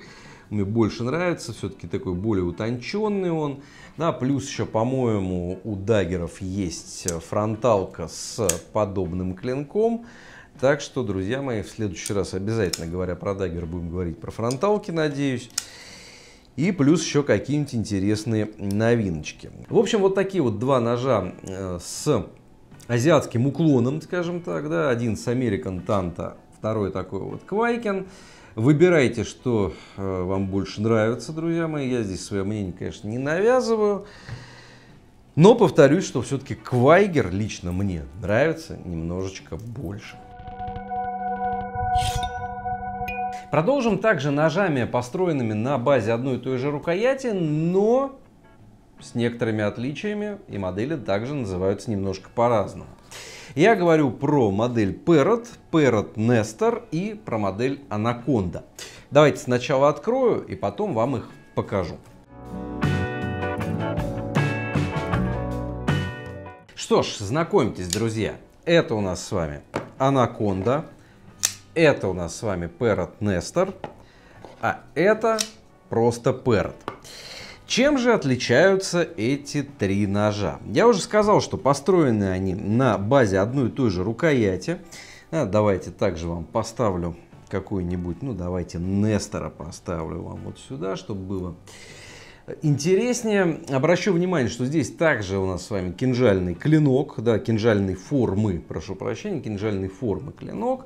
мне больше нравится, все-таки такой более утонченный он. Да, плюс еще, по-моему, у даггеров есть э, фронталка с подобным клинком. Так что, друзья мои, в следующий раз обязательно, говоря про даггер, будем говорить про фронталки, надеюсь. И плюс еще какие-нибудь интересные новиночки. В общем, вот такие вот два ножа э, с азиатским уклоном, скажем так. Да? Один с American Tanto, второй такой вот Квайкен. Выбирайте, что э, вам больше нравится, друзья мои. Я здесь свое мнение, конечно, не навязываю. Но повторюсь, что все-таки Квайгер лично мне нравится немножечко больше. Продолжим также ножами, построенными на базе одной и той же рукояти, но с некоторыми отличиями и модели также называются немножко по-разному. Я говорю про модель Parrot, Parrot Nestor и про модель Anaconda. Давайте сначала открою и потом вам их покажу. Что ж, знакомьтесь, друзья. Это у нас с вами Анаконда. Это у нас с вами Parrot Nestor. А это просто Parrot. Чем же отличаются эти три ножа? Я уже сказал, что построены они на базе одной и той же рукояти. А, давайте также вам поставлю какую нибудь ну давайте Нестора поставлю вам вот сюда, чтобы было интереснее. Обращу внимание, что здесь также у нас с вами кинжальный клинок, да, кинжальной формы, прошу прощения, кинжальной формы клинок.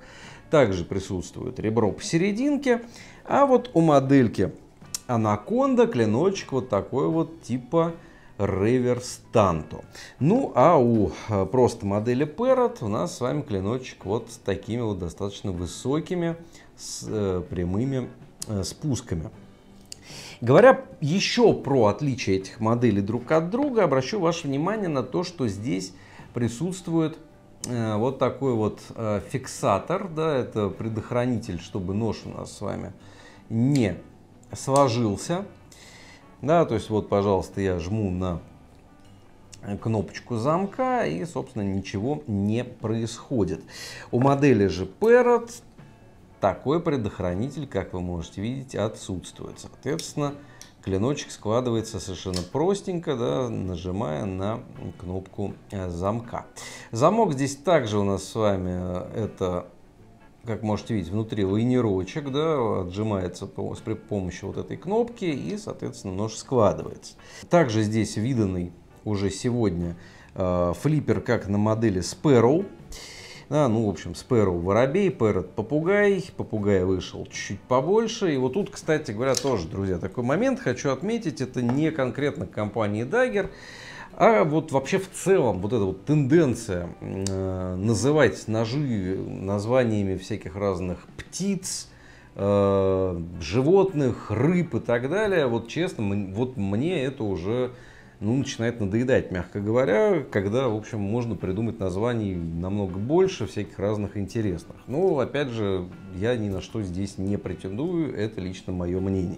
Также присутствует ребро посерединке, а вот у модельки анаконда, клиночек вот такой вот типа реверс Ну а у э, просто модели Parrot у нас с вами клиночек вот с такими вот достаточно высокими, с э, прямыми э, спусками. Говоря еще про отличие этих моделей друг от друга, обращу ваше внимание на то, что здесь присутствует э, вот такой вот э, фиксатор, да, это предохранитель, чтобы нож у нас с вами не сложился. Да, то есть вот, пожалуйста, я жму на кнопочку замка и, собственно, ничего не происходит. У модели же Parrot такой предохранитель, как вы можете видеть, отсутствует. Соответственно, клиночек складывается совершенно простенько, да, нажимая на кнопку э, замка. Замок здесь также у нас с вами э, это как можете видеть, внутри лайнерочек, да, отжимается с при помощи вот этой кнопки и, соответственно, нож складывается. Также здесь виданный уже сегодня э, флиппер, как на модели Sparrow. Да, ну, в общем, Sparrow воробей, Parrot попугай, попугай вышел чуть побольше. И вот тут, кстати говоря, тоже, друзья, такой момент хочу отметить, это не конкретно компании Dagger, а вот вообще в целом вот эта вот тенденция э, называть ножи названиями всяких разных птиц, э, животных, рыб и так далее, вот честно, вот мне это уже ну, начинает надоедать, мягко говоря, когда, в общем, можно придумать названий намного больше, всяких разных интересных. Но, опять же, я ни на что здесь не претендую, это лично мое мнение.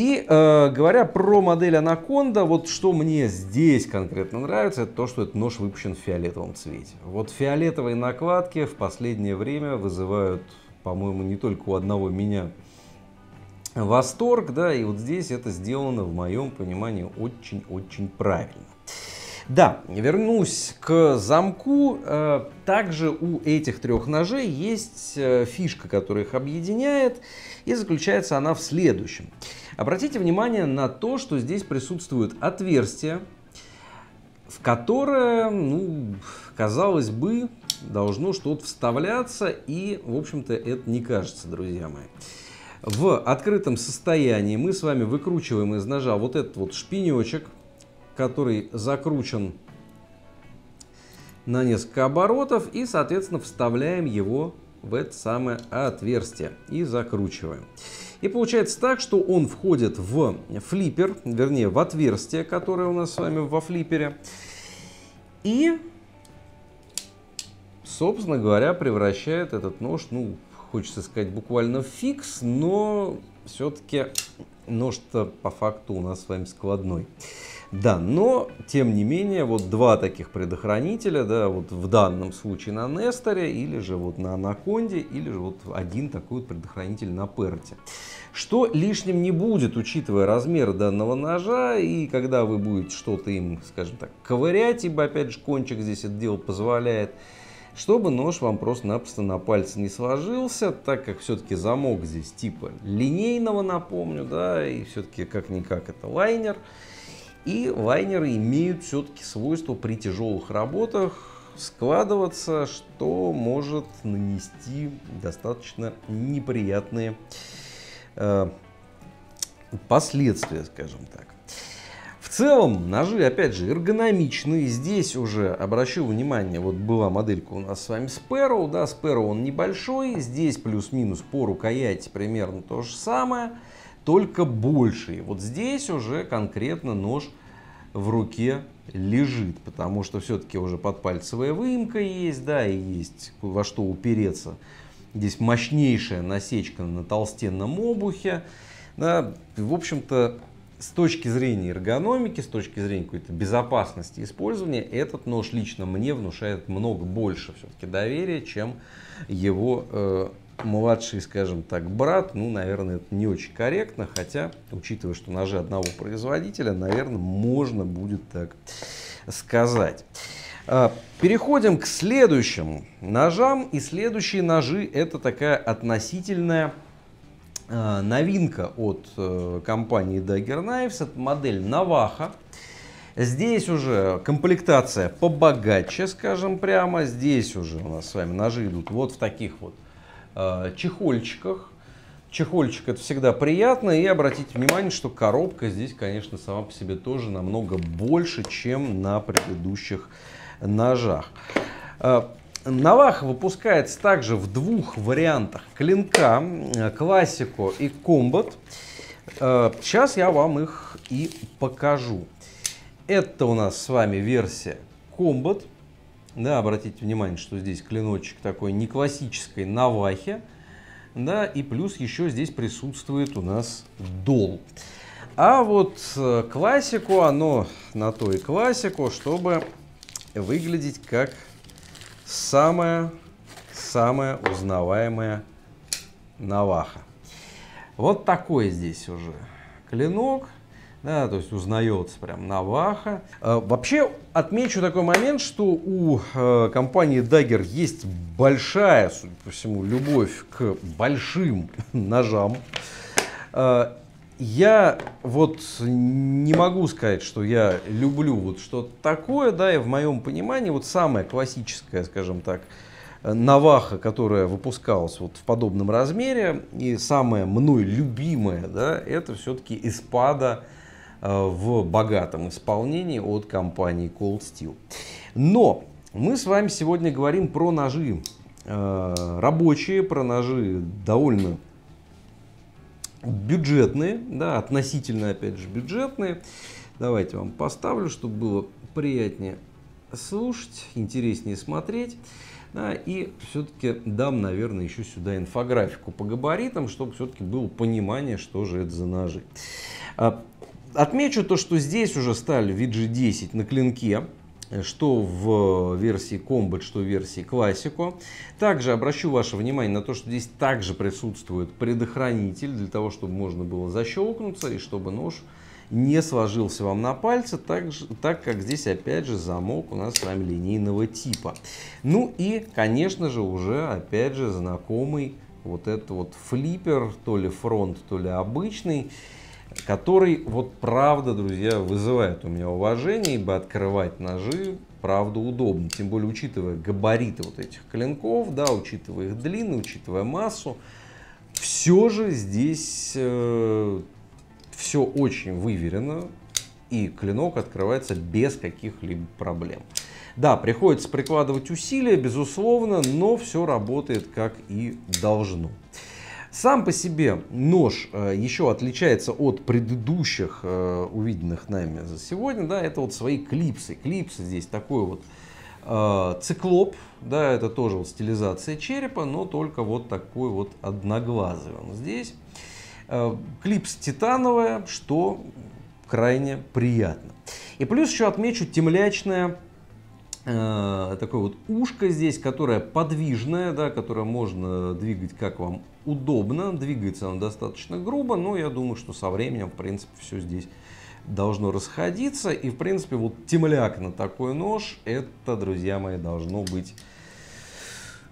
И э, говоря про модель Анаконда, вот что мне здесь конкретно нравится, это то, что этот нож выпущен в фиолетовом цвете. Вот фиолетовые накладки в последнее время вызывают, по-моему, не только у одного меня восторг, да, и вот здесь это сделано, в моем понимании, очень-очень правильно. Да, вернусь к замку. Э, также у этих трех ножей есть э, фишка, которая их объединяет, и заключается она в следующем. Обратите внимание на то, что здесь присутствуют отверстия, в которое, ну, казалось бы, должно что-то вставляться, и, в общем-то, это не кажется, друзья мои. В открытом состоянии мы с вами выкручиваем из ножа вот этот вот шпинечек, который закручен на несколько оборотов, и, соответственно, вставляем его в это самое отверстие и закручиваем. И получается так, что он входит в флиппер, вернее в отверстие, которое у нас с вами во флиппере. И, собственно говоря, превращает этот нож, ну, хочется сказать, буквально в фикс, но все-таки нож-то по факту у нас с вами складной. Да, но, тем не менее, вот два таких предохранителя, да, вот в данном случае на Несторе, или же вот на Анаконде, или же вот один такой вот предохранитель на Перте. Что лишним не будет, учитывая размер данного ножа, и когда вы будете что-то им, скажем так, ковырять, ибо, опять же, кончик здесь это дело позволяет, чтобы нож вам просто-напросто на пальце не сложился, так как все-таки замок здесь типа линейного, напомню, да, и все-таки как-никак это лайнер. И вайнеры имеют все-таки свойство при тяжелых работах складываться, что может нанести достаточно неприятные э, последствия, скажем так. В целом ножи, опять же, эргономичные. Здесь уже обращу внимание, вот была моделька у нас с вами Sparrow, да, Sparrow он небольшой. Здесь плюс-минус по рукояти примерно то же самое только больше. И вот здесь уже конкретно нож в руке лежит, потому что все-таки уже подпальцевая выемка есть, да, и есть во что упереться. Здесь мощнейшая насечка на толстенном обухе. Да, в общем-то, с точки зрения эргономики, с точки зрения какой-то безопасности использования, этот нож лично мне внушает много больше все-таки доверия, чем его э, младший, скажем так, брат, ну, наверное, это не очень корректно, хотя, учитывая, что ножи одного производителя, наверное, можно будет так сказать. А, переходим к следующим ножам, и следующие ножи это такая относительная а, новинка от э, компании Dagger Knives, это модель Navajo. Здесь уже комплектация побогаче, скажем прямо. Здесь уже у нас с вами ножи идут вот в таких вот Э, чехольчиках. Чехольчик это всегда приятно. И обратите внимание, что коробка здесь, конечно, сама по себе тоже намного больше, чем на предыдущих ножах. Э, Наваха выпускается также в двух вариантах клинка, э, классику и комбат. Сейчас я вам их и покажу. Это у нас с вами версия комбат. Да, обратите внимание, что здесь клиночек такой не классической навахи. Да, и плюс еще здесь присутствует у нас дол. А вот э, классику, оно на то и классику, чтобы выглядеть как самая-самая узнаваемая наваха. Вот такой здесь уже клинок да, то есть узнается прям Наваха. А, вообще отмечу такой момент, что у а, компании Dagger есть большая, судя по всему, любовь к большим *laughs* ножам. А, я вот не могу сказать, что я люблю вот что-то такое, да, и в моем понимании вот самая классическая, скажем так, Наваха, которая выпускалась вот в подобном размере, и самая мной любимая, да, это все-таки испада. Э, в богатом исполнении от компании Cold Steel. Но мы с вами сегодня говорим про ножи э, рабочие, про ножи довольно бюджетные, да, относительно, опять же, бюджетные. Давайте вам поставлю, чтобы было приятнее слушать, интереснее смотреть. Да, и все-таки дам, наверное, еще сюда инфографику по габаритам, чтобы все-таки было понимание, что же это за ножи. А, Отмечу то, что здесь уже сталь VG10 на клинке, что в версии Combat, что в версии Classico. Также обращу ваше внимание на то, что здесь также присутствует предохранитель для того, чтобы можно было защелкнуться и чтобы нож не сложился вам на пальце, так, так как здесь опять же замок у нас с вами линейного типа. Ну и, конечно же, уже опять же знакомый вот этот вот флиппер, то ли фронт, то ли обычный который, вот правда, друзья, вызывает у меня уважение, ибо открывать ножи, правда, удобно. Тем более, учитывая габариты вот этих клинков, да, учитывая их длины, учитывая массу, все же здесь э, все очень выверено, и клинок открывается без каких-либо проблем. Да, приходится прикладывать усилия, безусловно, но все работает как и должно. Сам по себе нож э, еще отличается от предыдущих э, увиденных нами за сегодня. Да, это вот свои клипсы. Клипсы здесь такой вот э, циклоп, да, это тоже вот стилизация черепа, но только вот такой вот одноглазый он здесь. Клипс титановая, что крайне приятно. И плюс еще отмечу темлячное Э, такое вот ушко здесь, которое подвижное, да, которое можно двигать как вам удобно. Двигается оно достаточно грубо, но я думаю, что со временем, в принципе, все здесь должно расходиться. И, в принципе, вот темляк на такой нож, это, друзья мои, должно быть...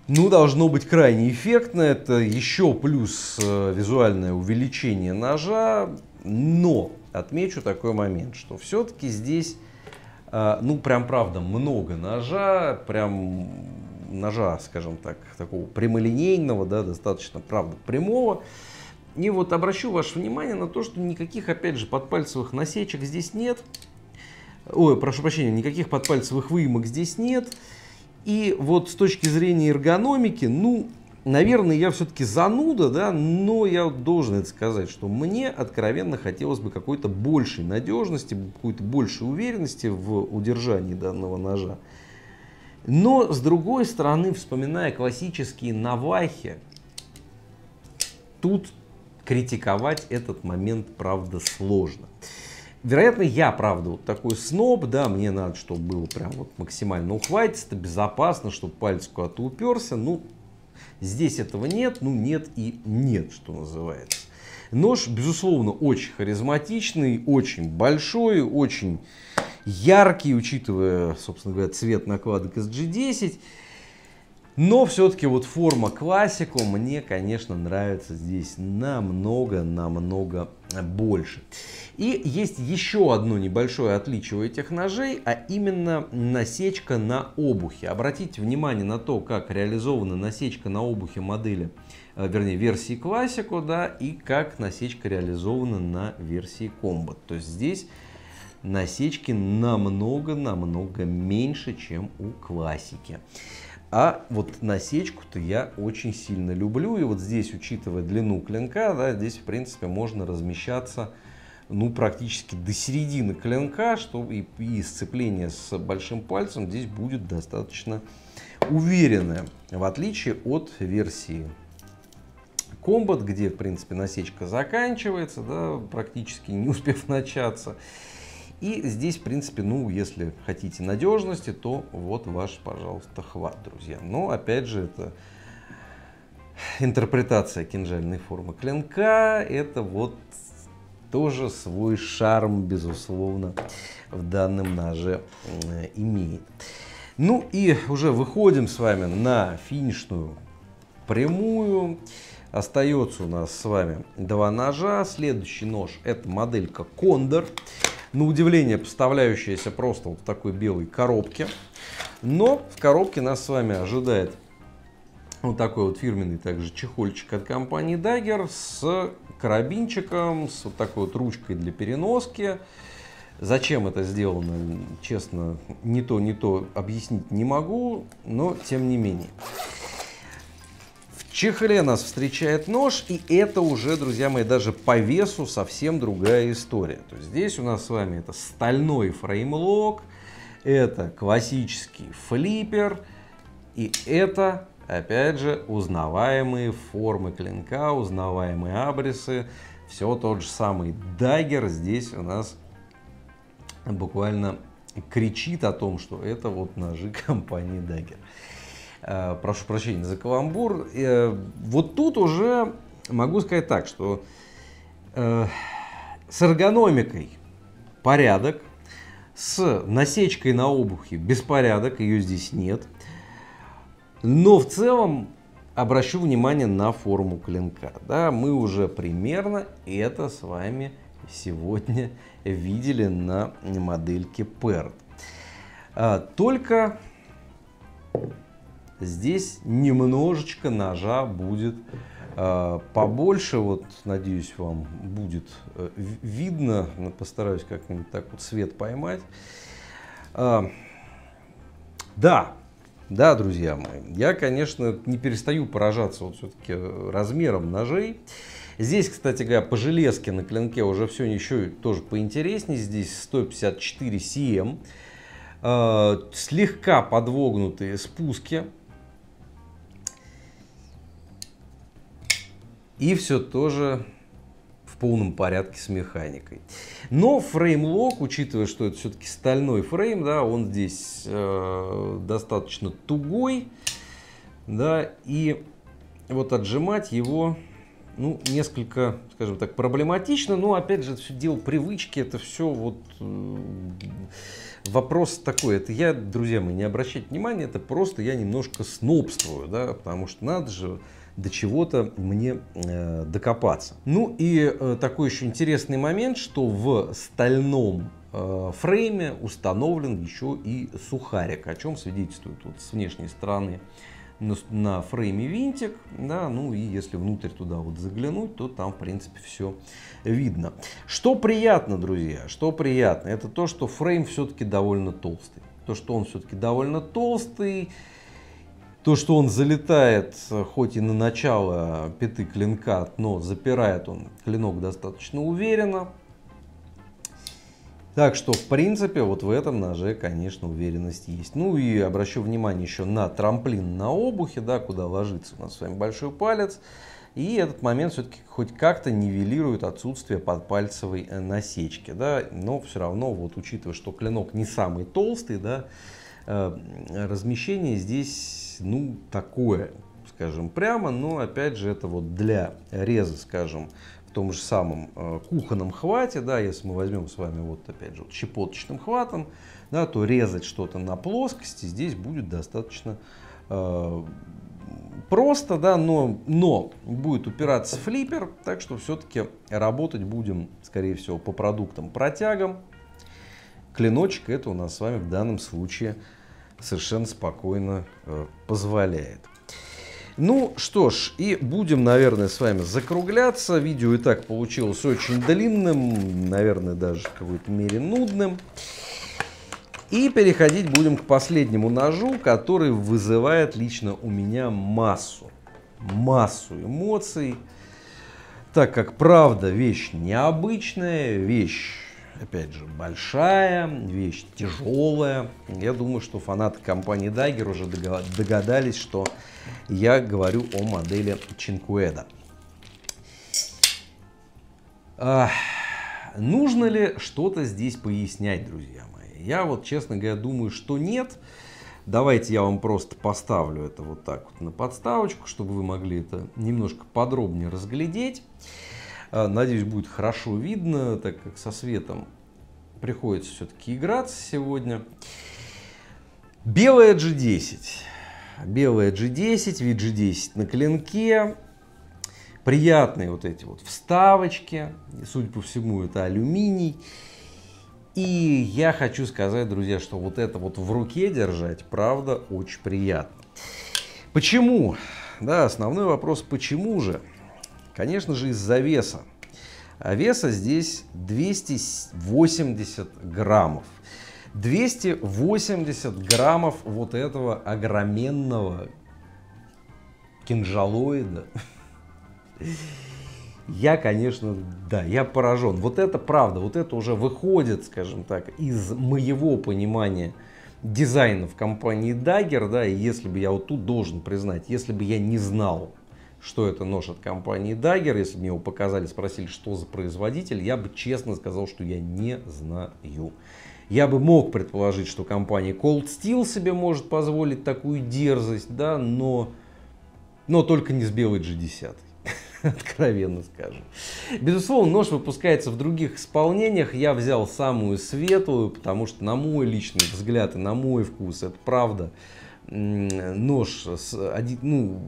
Ну, должно быть крайне эффектно. Это еще плюс э, визуальное увеличение ножа. Но отмечу такой момент, что все-таки здесь а, ну прям правда много ножа, прям ножа, скажем так, такого прямолинейного, да, достаточно, правда, прямого. И вот обращу ваше внимание на то, что никаких, опять же, подпальцевых насечек здесь нет. Ой, прошу прощения, никаких подпальцевых выемок здесь нет. И вот с точки зрения эргономики, ну, наверное, я все-таки зануда, да, но я должен это сказать, что мне откровенно хотелось бы какой-то большей надежности, какой-то большей уверенности в удержании данного ножа. Но, с другой стороны, вспоминая классические навахи, тут критиковать этот момент, правда, сложно. Вероятно, я, правда, вот такой сноб, да, мне надо, чтобы было прям вот максимально ухватиться, безопасно, чтобы палец куда-то уперся. Ну, Здесь этого нет, ну нет и нет, что называется. Нож, безусловно, очень харизматичный, очень большой, очень яркий, учитывая, собственно говоря, цвет накладок SG10. Но все-таки вот форма классику мне, конечно, нравится здесь намного-намного больше. И есть еще одно небольшое отличие у этих ножей, а именно насечка на обухе. Обратите внимание на то, как реализована насечка на обухе модели, э, вернее версии классику, да, и как насечка реализована на версии комбат. То есть здесь насечки намного-намного меньше, чем у классики. А вот насечку-то я очень сильно люблю. И вот здесь, учитывая длину клинка, да, здесь, в принципе, можно размещаться ну, практически до середины клинка, что и, и сцепление с большим пальцем здесь будет достаточно уверенное, в отличие от версии Combat, где, в принципе, насечка заканчивается, да, практически не успев начаться. И здесь, в принципе, ну, если хотите надежности, то вот ваш, пожалуйста, хват, друзья. Но, опять же, это интерпретация кинжальной формы клинка, это вот тоже свой шарм, безусловно, в данном ноже э, имеет. Ну и уже выходим с вами на финишную прямую. Остается у нас с вами два ножа. Следующий нож это моделька Кондор на удивление поставляющаяся просто вот в такой белой коробке. Но в коробке нас с вами ожидает вот такой вот фирменный также чехольчик от компании Dagger с карабинчиком, с вот такой вот ручкой для переноски. Зачем это сделано, честно, не то, не то объяснить не могу, но тем не менее чехле нас встречает нож, и это уже, друзья мои, даже по весу совсем другая история. То есть здесь у нас с вами это стальной фреймлок, это классический флиппер, и это, опять же, узнаваемые формы клинка, узнаваемые абрисы, все тот же самый дагер здесь у нас буквально кричит о том, что это вот ножи *laughs* компании Dagger. Э, прошу прощения за каламбур. Э, вот тут уже могу сказать так, что э, с эргономикой порядок, с насечкой на обухе беспорядок, ее здесь нет. Но в целом обращу внимание на форму клинка. Да, мы уже примерно это с вами сегодня видели на модельке Perl. Только Здесь немножечко ножа будет э, побольше. Вот, надеюсь, вам будет э, видно. Ну, постараюсь как-нибудь так вот свет поймать. А, да, да, друзья мои, я, конечно, не перестаю поражаться вот все-таки э, размером ножей. Здесь, кстати говоря, по железке на клинке уже все еще тоже поинтереснее. Здесь 154 CM. Э, слегка подвогнутые спуски И все тоже в полном порядке с механикой. Но фреймлок, учитывая, что это все-таки стальной фрейм, да, он здесь э, достаточно тугой, да, и вот отжимать его, ну, несколько, скажем так, проблематично, но, опять же, это все дело привычки, это все вот э, вопрос такой, это я, друзья мои, не обращайте внимания, это просто я немножко снобствую, да, потому что надо же до чего-то мне э, докопаться. Ну и э, такой еще интересный момент, что в стальном э, фрейме установлен еще и сухарик, о чем свидетельствует вот с внешней стороны на, на фрейме винтик, да, ну и если внутрь туда вот заглянуть, то там, в принципе, все видно. Что приятно, друзья, что приятно, это то, что фрейм все-таки довольно толстый. То, что он все-таки довольно толстый, то, что он залетает, э, хоть и на начало пяты клинка, но запирает он клинок достаточно уверенно. Так что, в принципе, вот в этом ноже, конечно, уверенность есть. Ну и обращу внимание еще на трамплин на обухе, да, куда ложится у нас с вами большой палец. И этот момент все-таки хоть как-то нивелирует отсутствие подпальцевой э, насечки, да, но все равно, вот учитывая, что клинок не самый толстый, да, э, размещение здесь есть, ну, такое, скажем прямо, но опять же это вот для реза, скажем, в том же самом э, кухонном хвате, да, если мы возьмем с вами вот опять же вот щепоточным хватом, да, то резать что-то на плоскости здесь будет достаточно э, просто, да, но, но будет упираться флиппер, так что все-таки работать будем, скорее всего, по продуктам протягом. Клиночек это у нас с вами в данном случае совершенно спокойно э, позволяет. Ну что ж, и будем, наверное, с вами закругляться. Видео и так получилось очень длинным, наверное, даже в какой-то мере нудным. И переходить будем к последнему ножу, который вызывает лично у меня массу, массу эмоций. Так как правда вещь необычная, вещь опять же, большая, вещь тяжелая. Я думаю, что фанаты компании Dagger уже догадались, что я говорю о модели Чинкуэда. нужно ли что-то здесь пояснять, друзья мои? Я вот, честно говоря, думаю, что нет. Давайте я вам просто поставлю это вот так вот на подставочку, чтобы вы могли это немножко подробнее разглядеть. А, надеюсь, будет хорошо видно, так как со светом приходится все-таки играться сегодня. Белая G10. Белая G10, вид G10 на клинке. Приятные вот эти вот вставочки. Судя по всему, это алюминий. И я хочу сказать, друзья, что вот это вот в руке держать, правда, очень приятно. Почему? Да, основной вопрос, почему же? Конечно же, из-за веса. А веса здесь 280 граммов. 280 граммов вот этого огроменного кинжалоида. Я, конечно, да, я поражен. Вот это правда, вот это уже выходит, скажем так, из моего понимания дизайна в компании Dagger, да, и если бы я вот тут должен признать, если бы я не знал что это нож от компании Dagger. Если бы мне его показали, спросили, что за производитель, я бы честно сказал, что я не знаю. Я бы мог предположить, что компания Cold Steel себе может позволить такую дерзость, да, но, но только не с белой G10 *laughs* откровенно скажем. Безусловно, нож выпускается в других исполнениях. Я взял самую светлую, потому что на мой личный взгляд и на мой вкус это правда нож один, ну,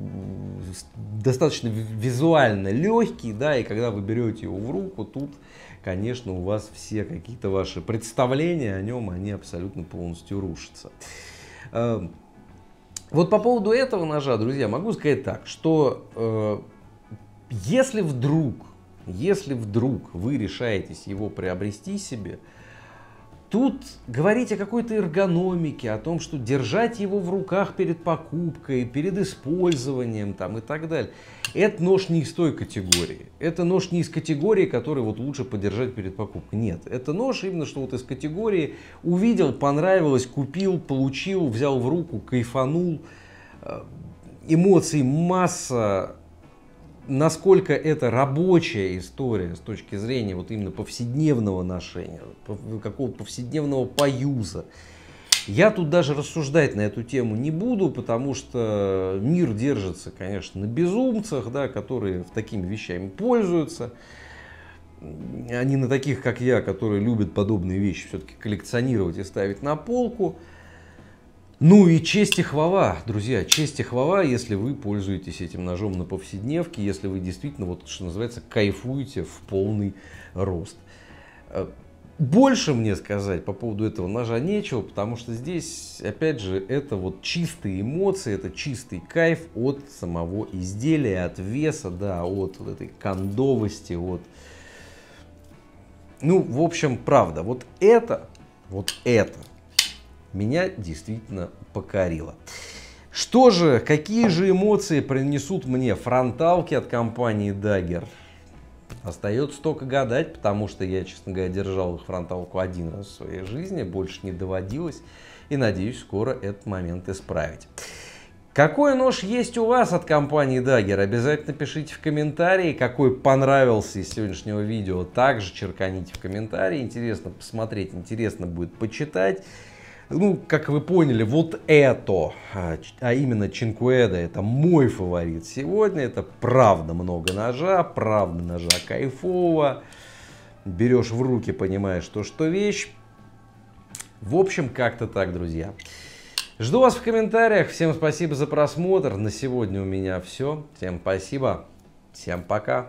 достаточно визуально легкий, да, и когда вы берете его в руку, тут, конечно, у вас все какие-то ваши представления о нем, они абсолютно полностью рушатся. Э, вот по поводу этого ножа, друзья, могу сказать так, что э, если вдруг, если вдруг вы решаетесь его приобрести себе, Тут говорить о какой-то эргономике, о том, что держать его в руках перед покупкой, перед использованием там, и так далее. Это нож не из той категории. Это нож не из категории, который вот лучше подержать перед покупкой. Нет, это нож именно что вот из категории увидел, понравилось, купил, получил, взял в руку, кайфанул. Э, эмоций масса, насколько это рабочая история с точки зрения вот именно повседневного ношения, какого повседневного поюза. Я тут даже рассуждать на эту тему не буду, потому что мир держится, конечно, на безумцах, да, которые такими вещами пользуются. Они а на таких, как я, которые любят подобные вещи все-таки коллекционировать и ставить на полку. Ну и честь и хвала, друзья, честь и хвала, если вы пользуетесь этим ножом на повседневке, если вы действительно, вот что называется, кайфуете в полный рост. Э, больше мне сказать по поводу этого ножа нечего, потому что здесь, опять же, это вот чистые эмоции, это чистый кайф от самого изделия, от веса, да, от вот этой кондовости, вот. Ну, в общем, правда, вот это, вот это меня действительно покорило. Что же, какие же эмоции принесут мне фронталки от компании Dagger? Остается только гадать, потому что я, честно говоря, держал их фронталку один раз в своей жизни, больше не доводилось, и надеюсь скоро этот момент исправить. Какой нож есть у вас от компании Dagger? Обязательно пишите в комментарии, какой понравился из сегодняшнего видео. Также черканите в комментарии, интересно посмотреть, интересно будет почитать. Ну, как вы поняли, вот это, а, а именно Чинкуэда, это мой фаворит сегодня. Это правда много ножа, правда ножа кайфово. Берешь в руки, понимаешь, что что вещь. В общем, как-то так, друзья. Жду вас в комментариях. Всем спасибо за просмотр. На сегодня у меня все. Всем спасибо. Всем пока.